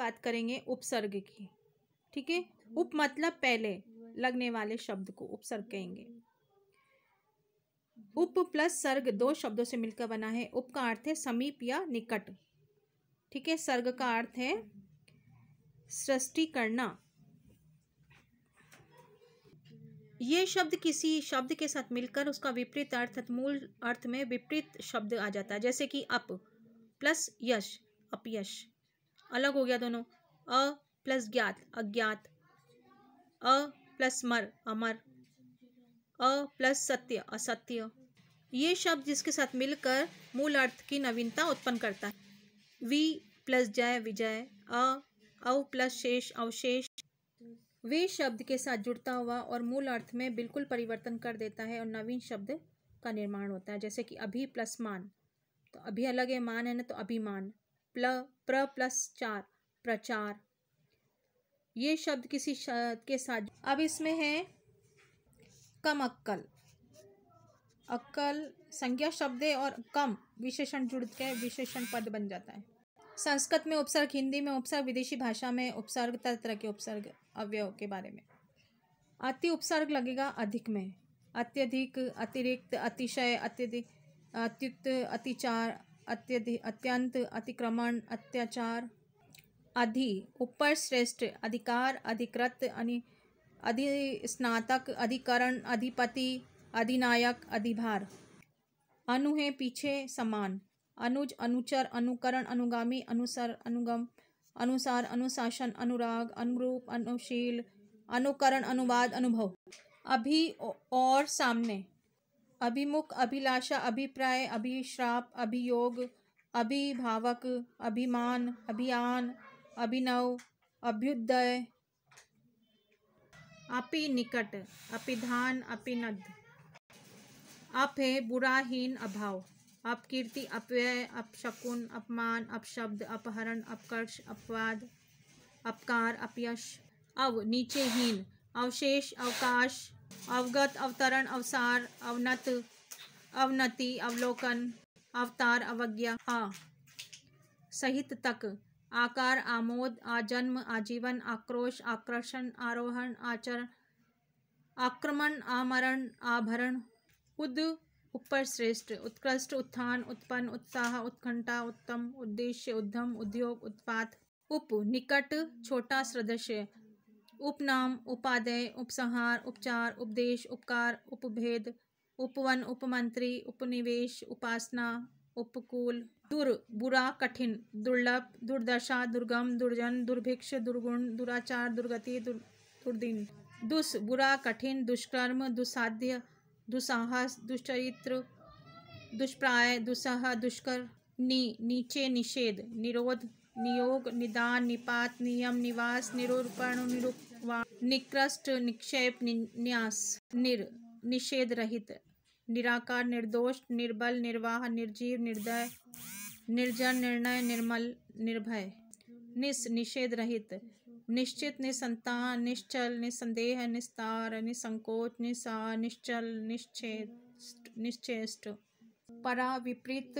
बात करेंगे उपसर्ग की ठीक है उप मतलब पहले लगने वाले शब्द को उपसर्ग कहेंगे उप प्लस सर्ग दो शब्दों से मिलकर बना है उप का अर्थ है समीप या निकट ठीक है सर्ग का अर्थ है सृष्टि करना ये शब्द किसी शब्द के साथ मिलकर उसका विपरीत अर्थ मूल अर्थ में विपरीत शब्द आ जाता है जैसे कि अप प्लस यश अपयश अलग हो गया दोनों अ प्लस ज्ञात अज्ञात अ प्लस मर अमर अ प्लस सत्य असत्य ये शब्द जिसके साथ मिलकर मूल अर्थ की नवीनता उत्पन्न करता है वी प्लस जय विजय अ अव प्लस शेष अवशेष वे शब्द के साथ जुड़ता हुआ और मूल अर्थ में बिल्कुल परिवर्तन कर देता है और नवीन शब्द का निर्माण होता है जैसे कि अभी प्लस मान तो अभी अलग है मान है ना तो अभिमान प्ल प्र प्लस चार प्रचार ये शब्द किसी शब्द के साथ अब इसमें है कम अक्कल अक्कल संज्ञा शब्द है और कम विशेषण जुड़ के विशेषण पद बन जाता है संस्कृत में उपसर्ग हिंदी में उपसर्ग विदेशी भाषा में उपसर्ग तरह तरह के उपसर्ग अवयव के बारे में अति उपसर्ग लगेगा अधिक में अत्यधिक अतिरिक्त अतिशय अत्यधिक अत्युक्त अतिचार अत्यधिक अत्यंत अतिक्रमण अत्याचार आदि ऊपर श्रेष्ठ अधिकार अधिकृत अनि अधिस्नातक अधिकरण अधिपति अधिनायक अधिभार अनु है पीछे समान अनुज अनुचर अनुकरण अनुगामी अनुसर अनुगम अनुसार अनुशासन अनुराग अनुरूप अनुशील अनुकरण अनुवाद अनुभव अभी और सामने अभिमुख अभिलाषा अभिप्राय अभिश्राप अभियोग अभिभावक अभिमान अभियान अभिनव अभ्युदय अपि निकट अपिधान अपिनद अप है बुराहीन अभाव अपकीर्ति अपव्यय अपशकुन अपमान अपशब्द अपहरण अपकर्ष अपवाद अपकार अपयश अव नीचेहीन अवशेष अवकाश अवगत अवतरण अवसार अवनत अवनति अवलोकन अवतार अवज्ञा आ सहित तक आकार आमोद आजन्म आजीवन आक्रोश आकर्षण आरोहण आचरण आक्रमण आमरण आभरण उद ऊपर श्रेष्ठ उत्कृष्ट उत्थान उत्पन्न उत्साह उत्कंठा उत्तम उद्देश्य उद्यम उद्योग उत्पाद उप निकट छोटा सदस्य उपनाम उपादेय उपसंहार उपचार उपदेश उपकार उपभेद उपवन उपमंत्री उपनिवेश उपासना उपकूल दुर बुरा कठिन दुर्लभ दुर्दशा दुर्गम दुर्जन दुर्भिक्ष दुर्गुण दुराचार दुर्गति दुर, दुर्दिन दुष बुरा कठिन दुष्कर्म दुसाध्य दुसाहस दुश्चरित्र दुष्प्राय दुसह दुष्कर नी नीचे निषेध निरोध नियोग निदान निपात नियम निवास निरूपण निरूप निकृष्ट निक्षेप न्यास निर निषेध रहित निराकार निर्दोष निर्बल निर्वाह निर्जीव निर्दय निर्जन निर्णय निर्मल निर्भय निस निषेध रहित निश्चित निसंतान निश्चल निसंदेह निस्तार निसंकोच निसा निश्चल निश्चेष्ट निश्चेष्ट परा विपरीत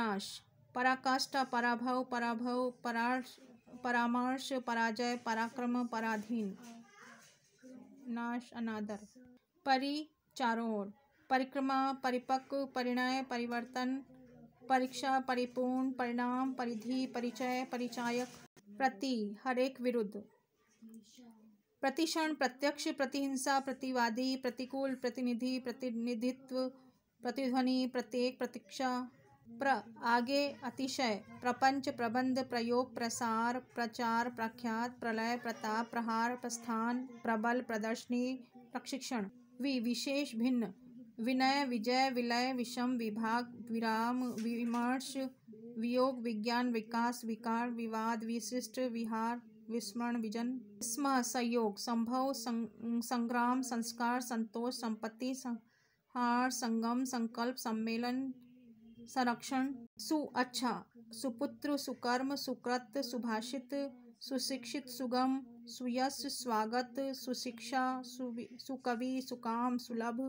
नाश पराकाष्ठा पराभव पराभव पराश परामर्श पराजय पराक्रम पराधीन नाश अनादर परि चारों ओर परिक्रमा परिपक्व परिणय परिवर्तन परीक्षा परिपूर्ण परिणाम परिधि परिचय परिचायक प्रति हरेक विरुद्ध प्रतिषण प्रत्यक्ष प्रतिहिंसा प्रतिवादी प्रतिकूल प्रतिनिधि प्रतिनिधित्व प्रतिध्वनि प्रत्येक प्रतीक्षा प्र आगे अतिशय प्रपंच प्रबंध प्रयोग प्रसार प्रचार प्रख्यात प्रलय प्रताप प्रहार प्रस्थान प्रबल प्रदर्शनी प्रशिक्षण वि विशेष भिन्न विनय विजय विलय विषम विभाग विराम विमर्श वियोग विज्ञान विकास विकार विवाद विशिष्ट विहार विस्मरण विजन स्म संयोग संभव संग्राम संस्कार संतोष संपत्ति संहार संगम संकल्प सम्मेलन संरक्षण अच्छा सुपुत्र सुकर्म सुकृत सुभाषित सुशिक्षित सुगम सुयश स्वागत सुशिक्षा सुकवि सुकाम सुलभ